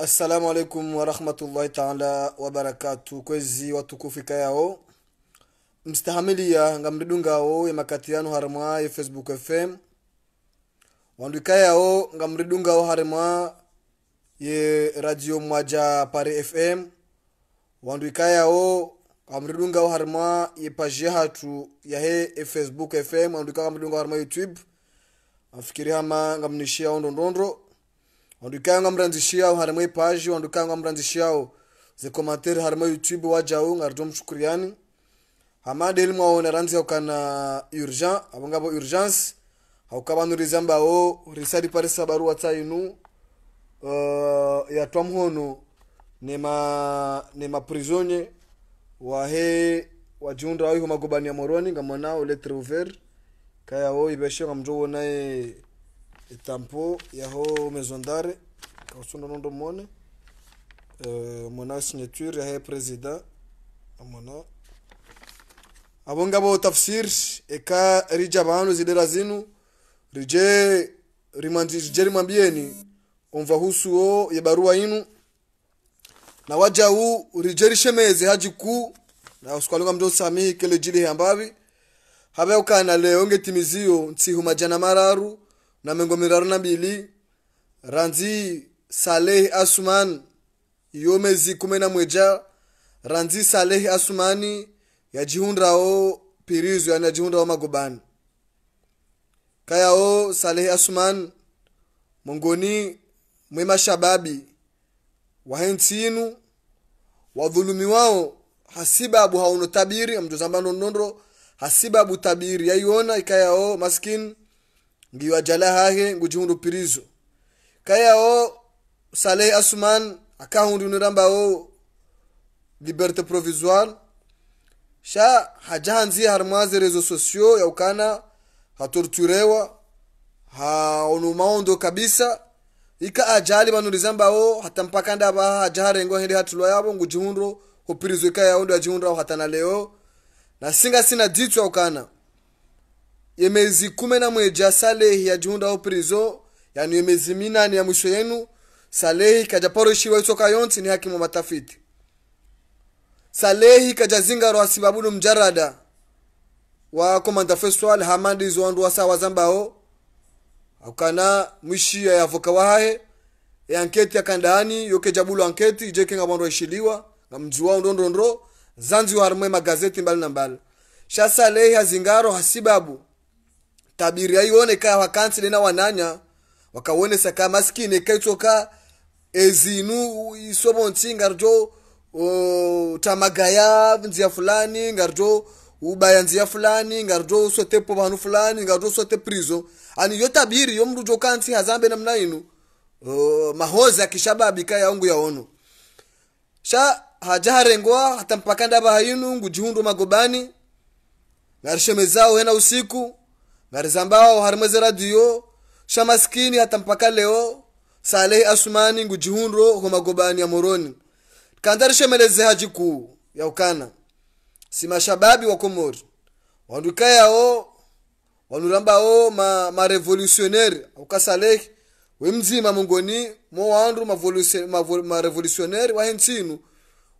assalamu alaikum warahmatullahi taala wabarakatu kwezi watukufika yao mstahamiliya nga mridungawo ya makatiano harimwa ya facebook fm wanduika yao nga mridungawo harimwa ye radio mwaja pari fm yao yawo kamridungawo harimwa ye page hatu yahe ya facebook fm wanduika kamridungawo harimwa youtube afikiri hama ngamnishia ondondondo ondukanga mranzishiyawo harimo ipaji ondukanga mranzishiyawo zikomatere harimo youtube wajawo ngarito mshukuriyani hamade elimu awo naranzi haukana urgent abo ngabo urgence haukabanuriza mbawo risari parisa barua uh, eh, yatwa mhono nema nema prisonye wahe wajiundra waiho magobani ya moroni ngamona ole trouver kayawo ibeshe ngamjowona e etampo yaho maison d'art kausunda nondo mone uh, eh, mona signature yahe president amona abo ngabo tafsir eka rija banu zidera zinu rije rimanzi rije rimwambieni omva husu o ya barua inu na waja u rije rishemeze haji ku na uskwalunga mdo samihi kele jili hambavi habe ukana leo ngetimizio nsihumajana mararu na mbili ranzi salehi asuman iyo mezi kumi na mweja ranzi salehi asumani yajihundrawo pirizo yani yajihundrawo magobani kayawo salehi asuman mongoni mwe mashababi wahentsinu wao hasibabu hauno tabiri amjozamba nondondro hasibabu tabiri yaiona ikayao maskini ngiwa jala hahe ngujihundu pirizo kayawo saleh asuman o liberté provisoire sha hajahanzi harmwaze réseaux sociaux yaukana hatorturewa haonumaondo kabisa ika ajali vanulizambao hata mpaka ndava hajaharengwa hende hatulwa yavo ngujihundro hopirizwa ika ondo yajihundrao hata hatana leo na singa sina ditu ya ukana yemezi kumi na mweja salehi o prizo yani yemezi minani ya mwisho yenu salehi kajaporoshiwa itoka yonti ni hakimu matafiti salehi kajazingaro sibabunu mjarada wa komanda feswal hamandi izowandu wasawa zambao akana mwishiya yavoka wahahe e anketi yakandaani yokejabulo anketi ijeke ngabwando ishiliwa ngamjuwao zanzi wa harumwe magazeti mbali na mbali shasa lehi hazingaro hasibabu tabiri yaione ka wakansile na wananya wakawonesa ka maskini kaitsoka ezinu isobonsi ngarjo uh, tamagaya nzia fulani ngarjo ubaya nzia fulani ngarjo usote pobanu fulani ngarjo usote prizo ani yo tabiri yo mndu kansi hazambe namna inu uh, mahozi akishababika yaungu yaono sha hajaharengwa hata mpaka ndava hainu ngujihundu magobani narishemezao hena usiku ngarizambao harmweze radio shamaskini hata mpaka leo saleh asumani ngujihunro homagobani ya moroni kandarishemeleze haji kuu ya ukana si mashababi wa komori wanduka yao wanurambao ma, ma revolutionnaire ukasalehi wemzima mungoni mo wandu marevolutionnaire ma, ma wahentsinu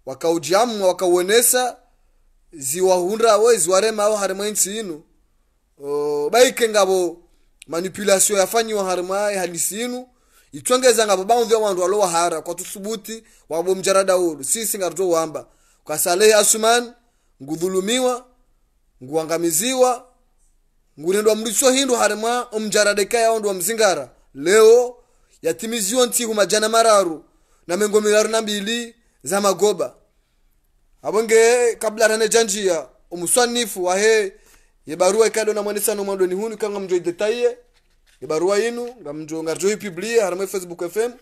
wakaujiamwa wakauonesa ziwahundrawe ziwaremao harimwe ntsinu Oh, baike ngabo manipulation yafanyiwa harimaye hanisinu itwengeza ngabo baundhi wandu walo wahara kwatuthubuti wabo mjarada ulu sisi wamba kwa salehi asuman ngudhulumiwa nguangamiziwa ngunendwa mriso hindu harima harimwa omjaradeka wandu wa mzingara leo yatimiziwa nti majana mararu na mengo miraru na mbili za magoba abonge kabla rane janjia umuswanifu wahe ye barua ikado na mwandisa no mwadoni huni kanga mjoi detaye ye barua inu nga mjo ngarjoi publie harma facebook fm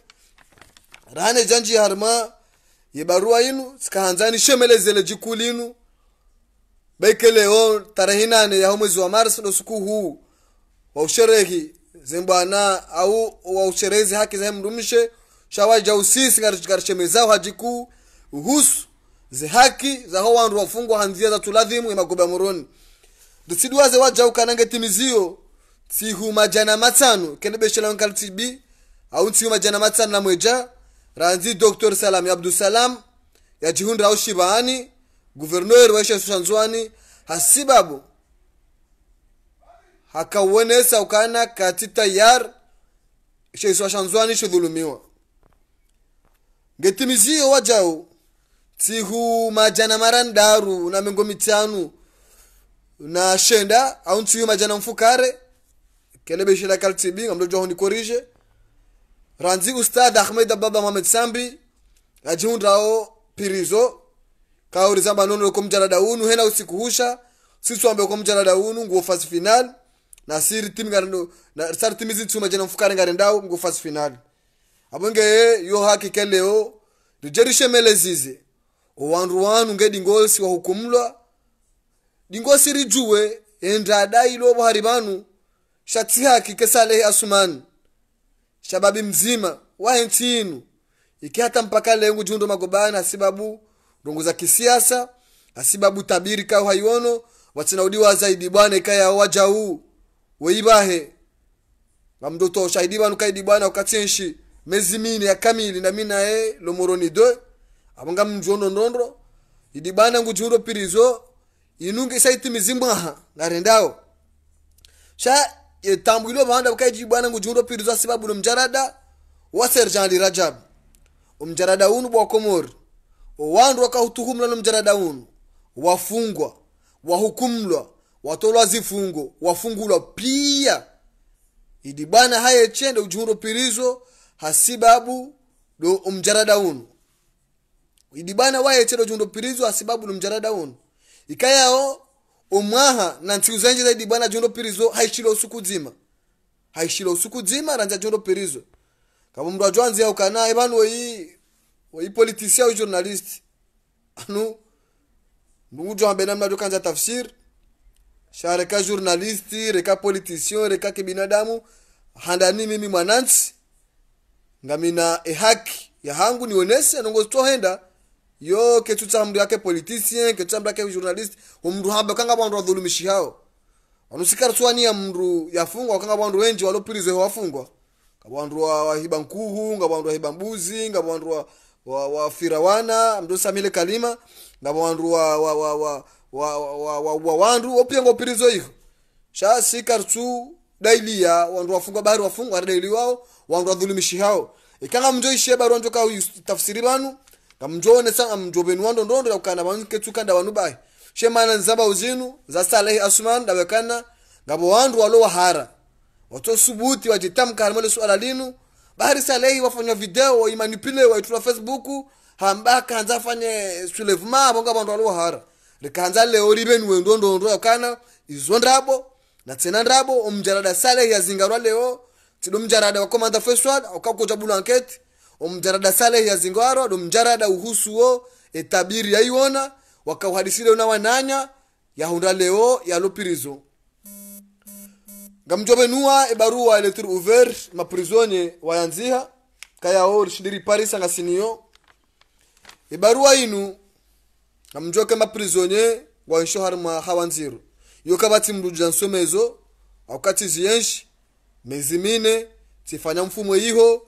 rane janji harma ye barua inu sikahanzani shemelezele jikulinu bekeleo tarehe nane ya mwezi wa mars ndo siku huu wa usherehi zimbwana au wa usherehi haki za mrumshe shawaja usisi ngarishemezao hajikuu uhusu haki za hawa wandu wafungwa hanzia za tuladhimu ya magoba moroni ndisidwaze wajaukananga timiziyo tsihuma jana matsanu kene beshelanga nkali tibi au tsihuma majana matsanu na mweja ranzi dr salam ya abdusalam yajihundira au shibaani wa waisha sushanzwani hasibabu hakauonesa ukana kati tayar sheiswa shanzwani shidhulumiwa ngetimiziyo wajau tsihu majana marandaru na mengo mitanu na shenda auntsi yuma jana mfukare kelebe shila kaltibi ngamdo jo honi korije ranzi ustad ahmed ababa mohamed sambi ajihundrao pirizo kauri zamba nono ko mjalada unu hena usiku husha sisi ambe ko mjalada unu nguo fasi final na siri timi ngano na sar timi zitsuma majana mfukare ngare ndao nguo fasi final abonge yo haki keleo dujerishe melezize ngedi wanu wa hukumlwa dingosirijuwe endradai ilobo haribanu shatihaki kesalehi asumani shababi mzima wahenthi inu iki hata mpaka lengu jundo magobani asibabu ndongo za kisiasa asibabu tabiri kao haiono watinaudiwa zaidi bwana ikaya wajau weibahe bamdoto ushahidi banu kaidi bwana enshi mezi mine ya kamili na mina e lomoroni do abanga mjondo nondro idi bwana ngujundo pirizo inunga isaiti mizimu aha ngarendawo sha etambwilo bahanda bukaiji bwana ngu ngujundo pirizwa sibabu no mjarada wa serjandi Rajab umjarada unu bwa Komori wandu wakautuhumla no mjarada unu wafungwa wahukumlwa watolwa zifungo wafungulwa pia idi bwana haye chende ujundo pirizo hasibabu do umjarada unu idi bwana waye chende ujundo pirizo hasibabu no mjarada unu ikayao umwaha na ntsiku zanje zaidi bwana jondo pirizo haishilo usiku zima haishilo usiku zima ranja jondo pirizo kama mndu ajwanzi au kana ebanu wei wei politisia au journalist anu ndugu jwambe namna kanja tafsir shareka journalist reka politicien reka kibinadamu handani mimi mwananchi ngamina ehaki ya hangu nionese nongo stohenda yo ke chucha mndu yake politician ke chucha mndu yake journalist umndu haba kanga bandu wadhulumishi hao wanusikara swani ya mndu yafungwa kanga bandu wenji walopilize wafungwa kabandu wa, wa hiba nkuhu ngabandu wa hiba mbuzi ngabandu wa, wa, wa firawana mndu samile kalima ngabandu wa wa wa wa wa wa, wa, wa wandu opienga upilizo hiyo sha sikartu dailia wandu wafungwa bahari wafungwa daili wao wandu wadhulumishi hao ikanga mjoishie baru wanjoka tafsiri banu ngamjone sa amjobeni wando ndondo yakukana wanketsu kanda wanu bayi shemana nzamba uzinu zasalehi asumani dawekana ngabo wandu walowa hara watosubuti wajitamka halimole suala linu bahari salehi wafanya video waimanipile waitula facebook hamba kanza fanye sulevuma bonga bandu walowa hara likahanza leo ribeni wendondondo yakukana izo ndabo na tsena ndrabo omjarada salehi yazingarwa leo tido wa wakomanda feswad akakuja bulu anketi omjarada sale yazingwaro domjarada uhusuwo etabiri yaiwona wakauhadisile una wananya yahunda leo yalopirizo ngamjobe nuwa ebaruwa eletir uver maprizonye wayanziha kayao rishindiri paris angasiniyo ebaruwa inu ngamjoke maprizonye wansho harima hawanziru yokabati mruja nsomezo akukati ziyenshi mezi mine tifanya mfumo iho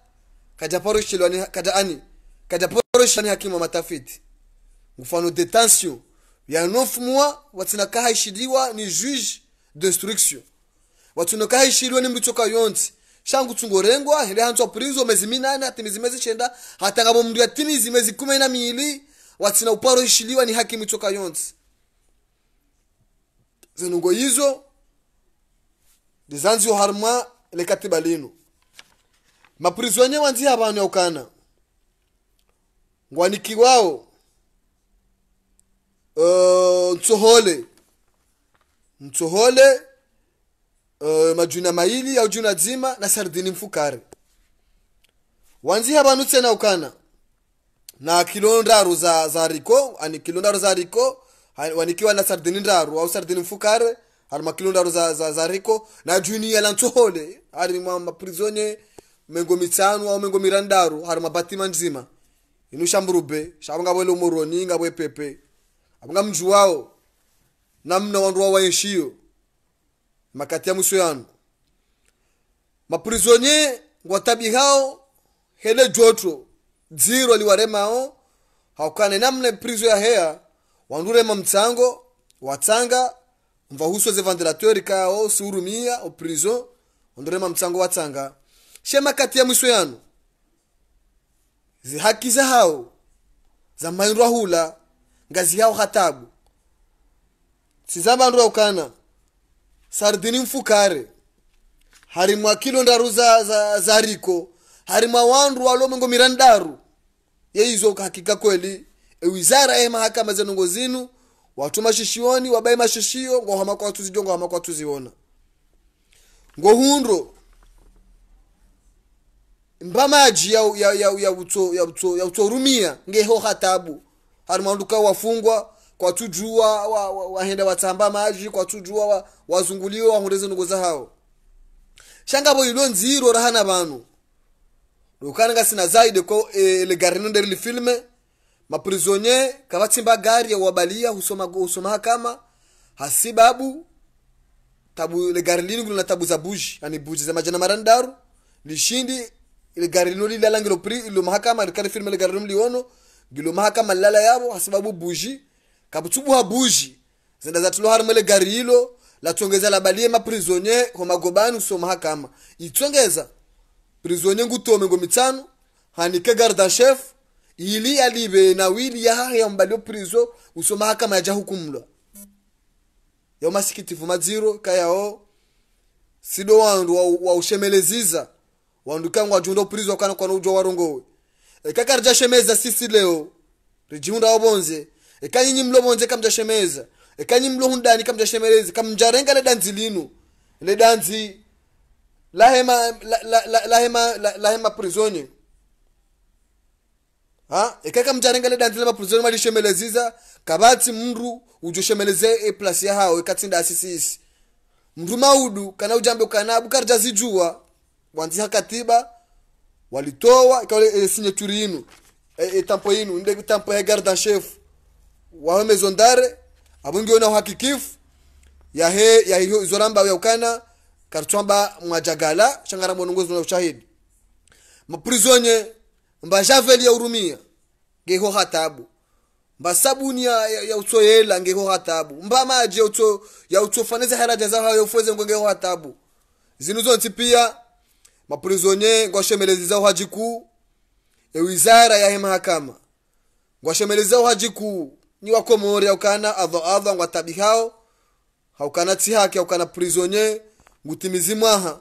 kata ani hakimu wa matafiti mfano detention ya 9 mois watsinakahayishiriwa ni juge d'instruction watsinokahayishiriwa ni mndu yonse shangu tungorengwa here hanzwa purizo mezi minane hati mizi mezi chenda hatangabo mndu yati mizi mezi kumi na miili watsina uparohishiliwa ni hakimu choka yonse zinungo hizo ndizanziyo harumwa lekatiba lino mapurizonye wanziha abantu yaukana ngwanikiwawo uh, eh, mtsohole mtsohole uh, eh, majuna maili au juna dzima na sardini mfukare wanziha bantu tsena ukana na kilo ndaru za, za riko ani kilo ndaru za riko wanikiwa na sardini ndaru au sardini mfukare hari makilo za, za, za riko na juni yala ntsohole hari maprizonye ma mengo mitanu au mengo mirandaru hari mabati manzima inu shamburube shabanga bwele umoroni ngabwe pepe abanga mjuwao namna wandu wa waishio makati ya mwisho yangu maprisonye ngwatabi hao hele joto dziro liwaremao haukane namna prizo ya hea wandurema mtsango watsanga mvahuso ze ventilateur kao surumia o prison wandurema mtsango watsanga shema kati ya mwiso yanu haki za hao za maindwa hula ngazi yao hatabu sizabandwa ukana sardini mfukare harimwa kilo ndaru za, za, za riko harimwa wandu walomengo mirandaru yeizo hakika kweli e wizara e mahakama zenongo zinu watu mashishioni wabai mashishio ngohama kwatuzijo ngohama kwatuziona ngohundo mbamaji ya ya ya ya uto ya uto ya uto rumia ngeho hatabu harumanduka wafungwa kwa tujua wahenda wa, wa, wa watamba maji kwa tujua wazunguliwa wa, wazunguliwa wahondeze ndugu zao shangabo ilo nziro rahana banu lukana ngasi na zaide ko e, eh, le garino nderi li filme prisonnier kavatsimba gari ya wabalia husoma husoma kama hasibabu tabu le gari lini kuna tabu za buji ani buji za majana marandaru lishindi ile gari lino lilala ngilo pri ilo mahakama rikari firma ile gari lino liono ngilo mahakama lala yabo hasibabu buji kabutubu ha buji zenda za zatulo la ile la balie ma labalie maprisonye homagobani uso mahakama itsongeza prisonye ngutome ngo mitsano hanike garda chef ili alibe na wili ya ya yambalio prizo uso mahakama ya yaja hukumlwa yao masikitifu madziro kayao sido wa waushemelezisa wa wandukangu jundo prizo kana kwa ujwa warongowe ekaka shemeza sisi leo rijiunda wabonze ekanyi mlobonze kamjashemeza ekanyi mlohundani kamjashemereze kamjarenga le danzi linu le danzi lahema lahema lahema prizoni ha ekaka mjarenga le danzi lema mali shemeleziza kabati mru ujo shemeleze e place ya hao ekatsinda sisi mru maudu kana ujambe kana bukarja zijua kuanzisha katiba walitoa ikawa ile signature yinu etampo e, yinu ndio tampo ya garde chef wa maison d'art abungi ona uhakikifu ya he ya hiyo izoramba ya ukana kartwamba mwajagala changara mwongozi na ushahidi mprisonye mba mbashaveli ya urumia geho hatabu mba sabuni ya, ya, ya utsoyela ngeho hatabu mba maji ya utso ya utsofaneze haraja zao hayo fuweze ngeho hatabu zinuzo ntipia maprisonye ngwashemerezeza uhaji kuu ewizara ya mahakama ngwashemereza uhaji kuu niwakomore aukana adho adho ngwatabi hao haukana tsihaki haukana prisonye ngutimizi mwaha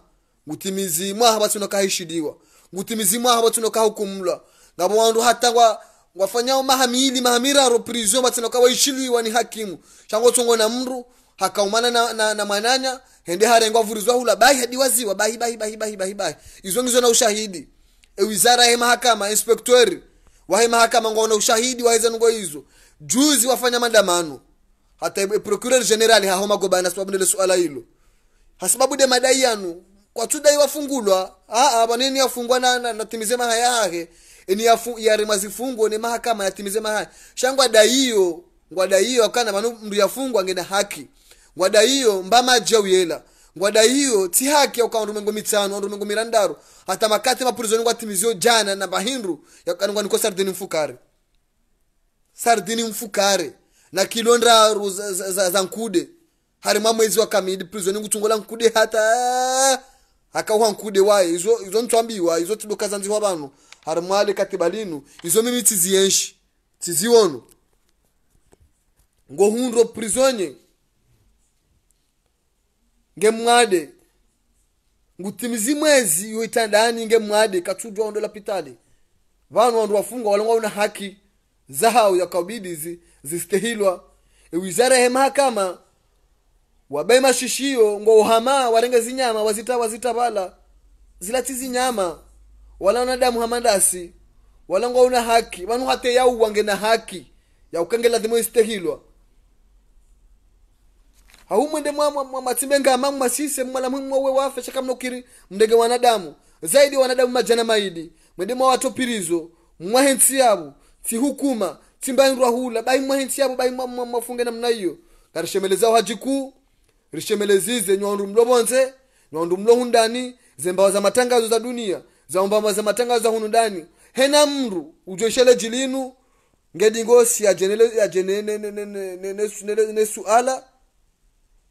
ngutimizi mwaha batsuno kahishidiwa ngutimizi mwaha batsuno kahukumulwa ngabo wandu hata ngwa ngwafanyao mahamili mahamiraro prison batsuno kawaishiliwa ni hakimu shangotsongo na mru hakaumana na, na, na mananya hende harengwa vurizwa hula bai hadi waziwa bai bai bai bai bai bai izo ngizo na ushahidi e wizara ya mahakama inspektori wahe mahakama ngo na ushahidi waweza ngo hizo juzi wafanya maandamano hata e, procureur general ha homa goba na sababu ndele swala hilo hasababu de madai yanu kwa tudai wafungulwa a a bwana ni afungwa na na natimize mahaya yake e, ni afu ya mazifungo ni mahakama yatimize mahaya shangwa dai hiyo ngwa dai hiyo kana manu mndu yafungwa ngena haki ngwada iyo mbamajja wiyela ngwada iyo ti haki yauka andumengo mitano andumengo mirandaru hata makati mapurizoni ngwatimizio jana na bahindu yakaningwa niko sardini mfukare sardini mfukare na kilo ndaru za, za, za, za nkude harimwa mwezi wa kamidi prizoni ngutungula nkude hata akauha nkude wae izo izo ntswambiwa izo tidoka zanziwa vanhu harimwa ale katiba linu izo mimi tizienshi tiziyenshi tiziwono ngohundro prizonye ngemwade ngutimizi mwezi yoitandani ngemwade katudwa ondo lapitali vanu wandu wafungwa walongwa una haki zahau yakabidi zistehilwa wizara ya mahakama wabai mashishio ngo uhama warenge zinyama wazita wazita vala zilati zinyama wala una damu hamandasi walengwa una haki vanu hate yauwange na haki ya yaukenge lazima istehilwa haumwende mwamatimbenga mwa, mwa, mamu masise mwalamwimu wawe wafe shakamnokiri mndege wanadamu zaidi wanadamu majana maidi mwende mwa hensi yabo tihukuma timbaindwa hula bai hensi yabo bai mwafunge namna hiyo karishemelezao hajikuu rishemelezize nywandu mlobonze nywandu mlohundani zembawa za matangazo za dunia zaombama za matangazo za hunu hena mru ujoshele jilinu ngedingosi ne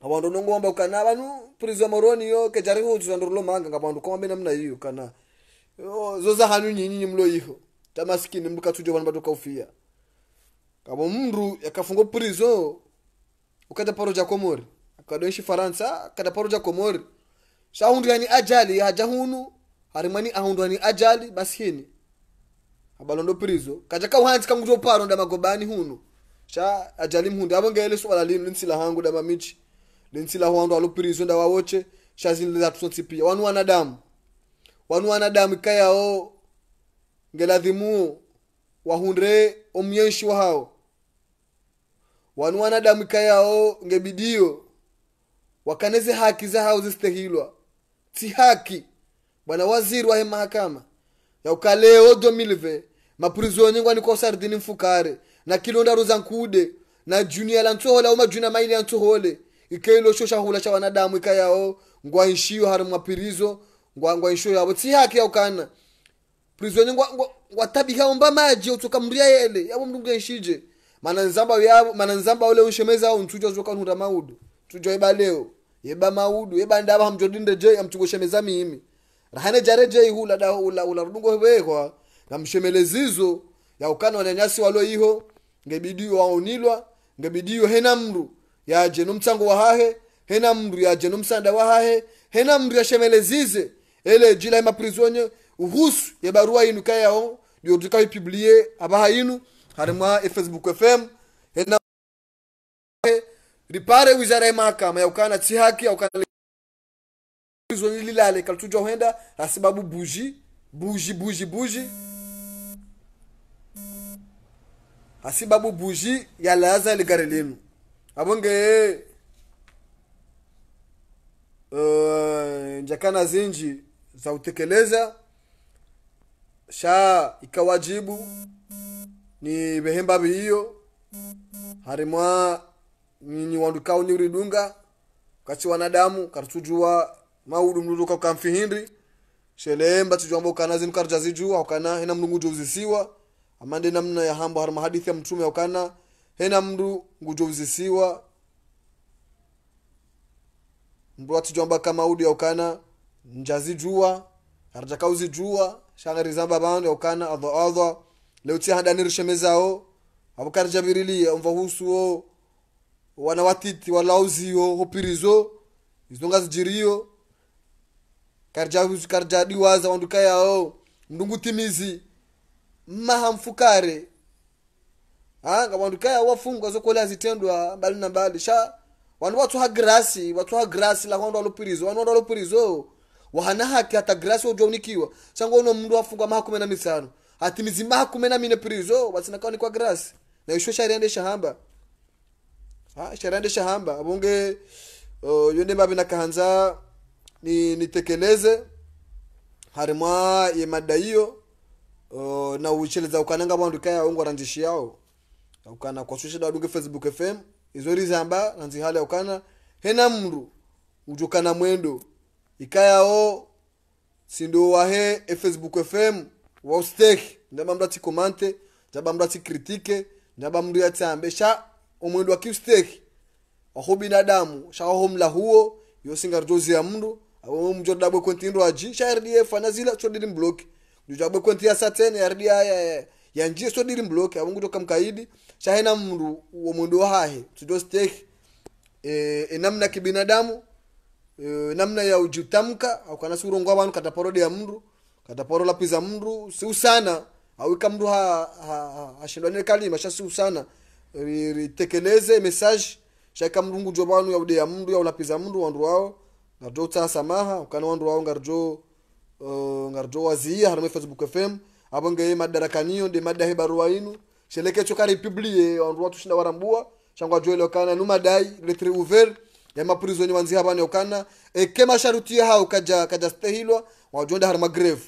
awandu nongomba ukana vanu puriziwa moroni yo kejari hudzwa ndurulo manga ngavandu kombe namna iyo kana zoza hanu nyinyi mlo iho tamasikini mlukatsudio vanu vatoka ufia kavo mndu yakafungo prizo ukata paro ja komori akadonshi faransa akata paro ja komori shahundu yani ajali haja hunu harimani ahundu yani ajali basi hini abalondo prizo kaja kauhanzi kanguto paro nda magobani hunu sha ajali mhundu avongeele swala lino linsila hangu da mamichi nensila huwandu walupirizwa nda wawoche shazinleza tusontsipiya wanu wanadamu wanu wanadamu ikayawo ngeladhimuo wahunre omyenshi wahao wanu wanadamu ikayawo ngebidiyo wakaneze haki za hao zistehilwa ti haki bwana waziri wahe mahakama yaukaleo domilve mapurizonye ngwanikosardini mfukare na kilonda roza nkude na juniya la ntsohola o majunia maili ya ntsohole ikheilosho shahula sha wanadamu ikayao ngwahishiyo hari mapirizo ngwangwahishiyo yabo tsihaki yaukana prizo ngwa ngwa tabika omba maji utoka mria yele yabo mdungu mndu ngenshije mananzamba yabo mananzamba ule unshemeza ntujo zoka nhunda maudu tujo eba leo eba maudu eba ndaba hamjodinde je shemeza mimi rahane jare je hula da hula ula rudungo wekwa namshemelezizo ukana wananyasi walo iho ngebidiyo waonilwa ngebidi hena mndu yaje n'omutsango wa hahe hena mndu yaje n'omsanda wa hahe hena mndu yashemelezize ele jila imaprisonye uhusu ya barua yinu kayaho ndio tukaipublie abaha yinu harimwa e facebook fm hena ripare wizara ya mahakama yaukana si haki aukana prisonye lilale kalituja huenda asibabu buji buji buji buji asibabu buji yalaza ile gari lenu abonge uh, njakana zinji za utekeleza sha ikawajibu ni behemba bihiyo harimwa ni wandu ni uridunga kachi wanadamu kartujua maudu mluduka ukamfihindri shelemba tujamba ukana zimkarja zijua ukana hena mlungu juzisiwa amande namna ya hambo harma hadithi ya mtume ukana hena mndu ngujovzisiwa mndu watijomba kama udi yaukana njazijua arjakauzijua shaghirizamba bandu yaukana adha adha leutia hadanirishemezao abukarjabirilia umvahusuo wana watiti walauzio hopirizo izonga zijirio karjadiwaza wanduka yao mndungutimizi mahamfukare anga wandu kaya wafungwa zokola zitendwa mbali na mbali sha wandu ha grasi watu ha grasi la wandu walopirizo wandu wandu walopirizo wahana haki hata grasi wa wojonikiwa shango uno mndu wafungwa maha kumena na misano hati mizi maha kumena mine pirizo wasinakawa ni kwa grasi na ishwe shariende shahamba ha shariende shahamba abunge uh, yonde mbabe nakahanza ni nitekeleze harimwa ye madaiyo uh, na ucheleza ukananga wandu kaya wangu ranjishi yao ukana kwasusha dawaduke facebook fm izo nanzi nanzihala ukana hena mndu ujukana mwendo ikayao sindo wahe e facebook fm wausteki ndaba mndu atikomante ndaba mndu atikritike ndaba mndu yatiambe sha omwendo wa wakiusteki waho binadamu shawaho mla huo rjozi ya mndu awomjodabwe kwentindo aji sha rdf anazila chodiri mbloki jujabwe kwenti ya satene rdia ya njia sio dili mbloke awungu toka mkaidi shahena mndu wa mwendo wahahe sitosteki e, e, namna kibinadamu e, namna ya ujutamka aukana siurongwa wanu kataporode ya mndu kataporola piza mndu siu sana awika mndu ha, ha, ha, hashindwanile kalima shasiu sana ritekeleze message shaka mrungu jo banu ya ude ya mndu ya ulapiza mndu wandu wao ngarjo tsa samaha ukana wandu wao ngarjo uh, ngarjo wazia harume facebook fm abonge madarakaniyo ndi madahe barua inu shelekecho choka republie wandu watu shinda warambua shangwa joel okana numadai letri ouvert ya maprisoni wanzi habane okana e eke masharuti hao kaja kaja stehilwa jonda har magreve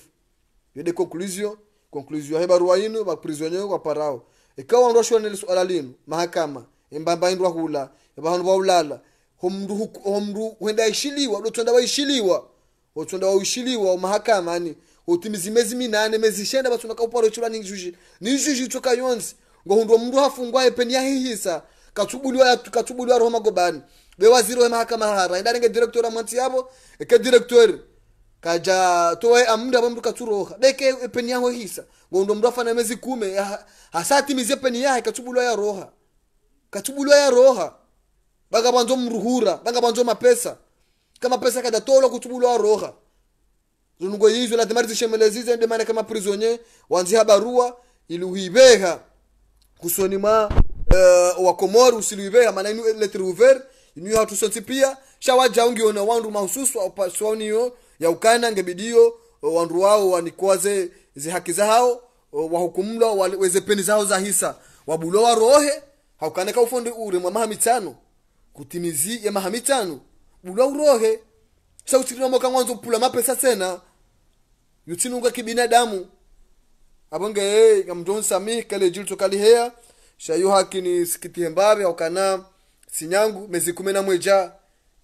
yede conclusion conclusion he barua inu ba maprisoni wa parao e wandu washwa nel swala linu mahakama embamba indwa hula e ba ulala homru homru wenda ishiliwa dotonda waishiliwa dotonda waishiliwa mahakama yani utimiza imezi minane mezi ishenda basi unakaupa rochura ninjuji ninjuji choka yonzi ngo hundo mndu hafungwa epeni ya hihisa katubuliwa ya katubuliwa roho magobani be waziri we mahakama hara nge director amanti yabo eke director kaja towe amndu abo mndu katuroha deke epeni yaho hisa ngo hundo mndu afana mezi kume hasatimize epeni ya katubuliwa ya roha katubuliwa ya roha banga banzo mruhura banga banzo mapesa kama pesa kada tolo kutubuliwa roha linungo yizo lazima lizishemelezize ndi maana kama prisonnier wanziha barua iluhibeha kusoni ma uh, eh, wakomori usiluibeha maana inu letri uver inu hatusonsi pia shawaja ungiona wandu mahususu upaswaniyo ya ukana ngebidio eh, wandu wao wanikwaze zihaki zao eh, wahukumlwa waweze peni zao za hisa wabulo wa rohe warohe ka ufundi ure mwa maha mitano kutimizi ya maha mahamitano bulo urohe sausirinwa moka mwanzo pula mapesa sena yutinunga kibinadamu abonge hey, kamtonsa mi kale jilto kaliheya shayo hakini sikitiye mbabe okana sinyangu mezi 10 na mweja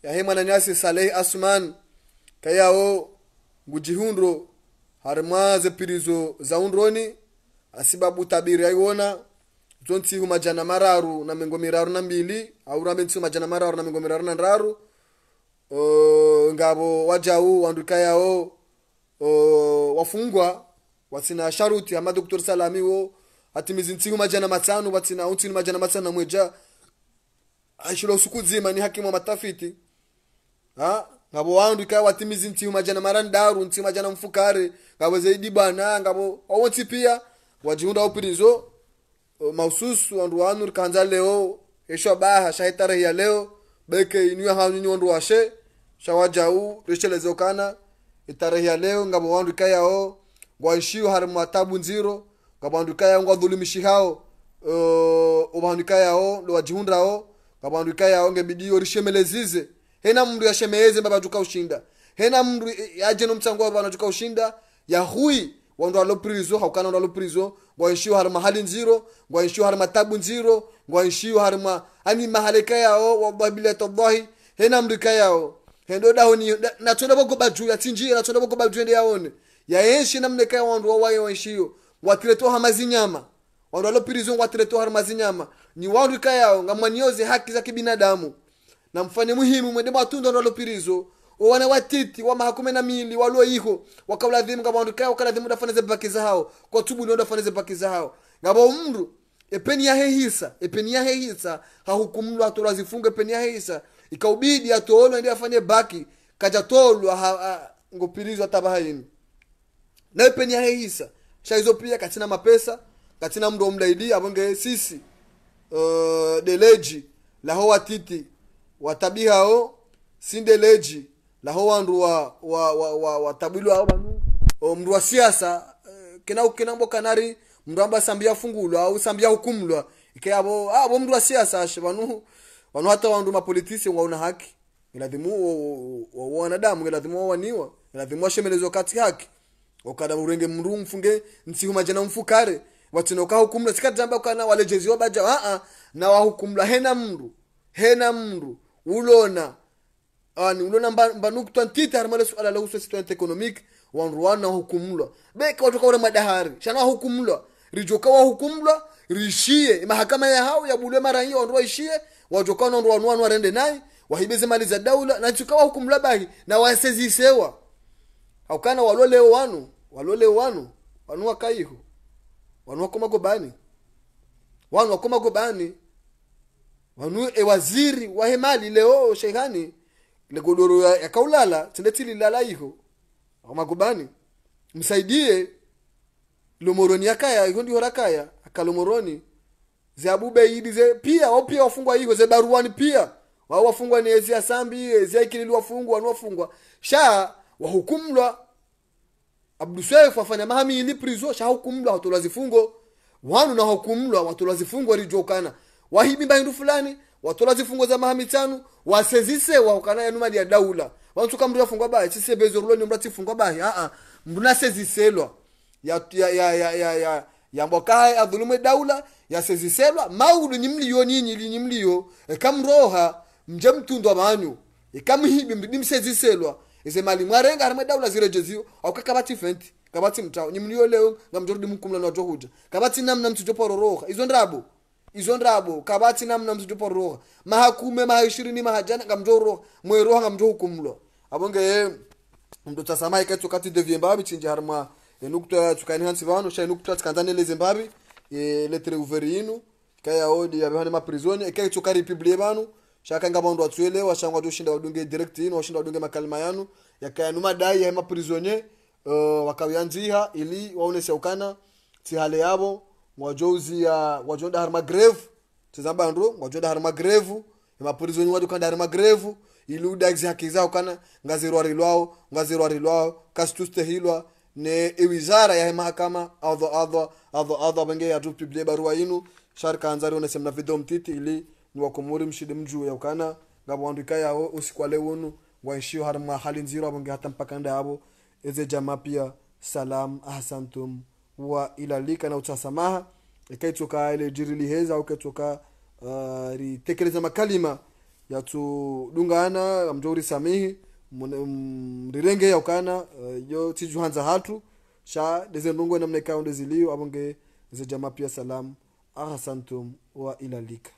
ya yahe nyasi saleh asman kayao ngujihundro harimwaze pirizo za zaundroni asibabu tabiri ayona aiwona huma jana mararu na mengo miraru na mbili au rambe aurambe huma jana mararu na mengo miraru na raru ngabo wajau wandukayao wafungwa watina sharuti ama doktor salami wo ati mizinsi majana matano watsina untsi majana matano namweja ashilo usuku zima ni hakimu matafiti ha ngabo wandu ikaye watimizi mizinsi majana marandaru ntsi majana mfukare ngabo zaidi bana ngabo awonti pia wajiunda opirizo uh, mahususu wandu wanu kanza leo esho baha shaitarehi ya leo beke inua hanyunyi wandu washe shawajau reshelezokana itarehe ya leo ngabo wandu ikayao ngwanshiyo hari mwatabu nziro ngabo ngabandu ikayao ngwadhulumishi hao uh, ubandu ikayao lowajihundrao ngabandu ikayao ngebidii orishemelezize hena mndu baba tuka ushinda hena mndu yaje nomtsango wa tuka ushinda yahui wandu alo prizo haukana wandu alo prizo ngwanshiyo hari mahali nziro ngwanshiyo hari matabu nziro ngwanshiyo hari ma ani wa yao wababilatallahi hena mndu ikayao hendo dahoniyo natonda bogoba juu yatinjiye natonda bogoba juu ende yaone yayenshi namneka wandu wawaye wanshiyo hama zinyama wandu walopirizongo hama zinyama ni wandu kayao ngamwanioze haki za kibinadamu na mfanye muhimu mwende mwatunda wandu walopirizo wana watiti wa mahakume na mili walio iho wakaladhimu ngabo wandu kayao wakaladhimu dafanize baki hao kwa tubu ni ndio dafanize baki zao ngabo umru epeni ya hehisa epeni ya hehisa hahukumlu hatu hatorazifunga epeni ya hehisa ikaubidi atoolwa ndi afanye baki kachatolwa ah, ah, ngopirizwa tabaha yinu naye peni hisa shaizo pia katina mapesa katina mndu omdaidi avonge sisi uh, deleji laho watiti watabihao sindeleji laho wandu wa wa wa, wa, watabwilwao banu eh, mndu wa siasa eh, kinau kinambo kanari mndu amba sambia fungulwa au sambia hukumlwa ikeabo abo mndu wa siasa ashe wanu hata wandu mapolitisi wauna haki ilazimu wanadamu ilazimu wawaniwa ilazimu shemelezo kati haki ukada urenge mru mfunge nsihuma majana mfukare watinoka hukumla sikatamba kana wale jezi wa wabaja a na wahukumla hena mru hena mru ulona ani ulona mbanuku mbanukutwa ntita harimale suala la usa situante economique wanruwana hukumla beka watu ura madahari shana hukumla rijoka wa hukumla rishie mahakama ya hao ya bulwe mara hiyo wanruwa ishie wachokana ndo naye wahibeze mali za daula na chukawa huku mlabahi na wasezisewa haukana walole wanu walole wanu kaihu gobani wanu wakoma gobani wanu e waziri wahe mali leo shehani le godoro ya, ya kaulala tindetili lala iho akoma gobani msaidie lomoroni yakaya iho akalomoroni ze abube ze pia wao pia wafungwa hiyo ze baruani pia wao wafungwa ni ezia sambi ezia ikilili wafungwa wafungwa sha wahukumlwa abdusaif afanya mahami mahamili prizo sha hukumlwa watolwa zifungo wanu na hukumlwa watolwa zifungo rijokana wahibimba hindu fulani watola zifungo za mahami tano wasezise waukana yanu mali ya daula wantu kamri wafungwa bahe sisi bezo rulo ni mrati fungwa bahe a a mruna ya ya ya ya ya ya, ya yambwakaye adhulume daula yaseziselwa maulu nyimliyo ninyi linyimliyo ikamroha e, mje mtundwa manyu ikamhibi e, mdimseziselwa ize mali mwarenga harimwe daula zirejeziyo akakabati fenti kabati mtao nyimliyo leo ngamjorudi mkumla natohuja kabati namna msijoporoha izo ndabo izo ndabo kavati namna msijoporoha mahakume kume maha ishirini maha jana ngamjoroha mweroha ngamjohukumlwa avonge mndu tasamai katsukati devyemba vavichinje harimwa enukutwa tsukanihansi vanu sha enukutwa tsikanzana ele zimbabwe eletreuver inu ikayaodi yavehane maprizoni ekai tsukaripublie vanu shakanga vandu watsuelewa shangwa shinda wadunge direct inu washinda wadunge makalima yanu yakayanu madai yahe maprizonier uh, wakawiyanziha ili waonesya ukana tsihale yavo ngwajouziya wajonda hari magreve tizamba ndro ngwajonda hari magrevu emaprizoni e, wadu kanda hari magrevu ili udagizi haki zao kana ngazirwarilwao ngazirwarilwao kasitustehilwa ne e wizara ya mahakama adho adho adho adha adha benge yatupiblie barua inu sharka anzari one semna video mtiti ili ni wakumuri mshidi mju mjuu yaukana ngabo wandu ikayao usikwale wonu waishio harma hali nziru abonge hata mpaka nda yabo eze jamaa pia salam ahsantum wa ilalika na utasamaha ikaitoka ile jiriliheza au kaitoka uh, ah, ritekeleza makalima ya yatudungana mjauri samihi mrirenge yaukana uh, eh, yo tijuhanza hatu sha dezendungu namna ikaunde ziliyo abonge zijama pia salamu ahasantum wa ilalika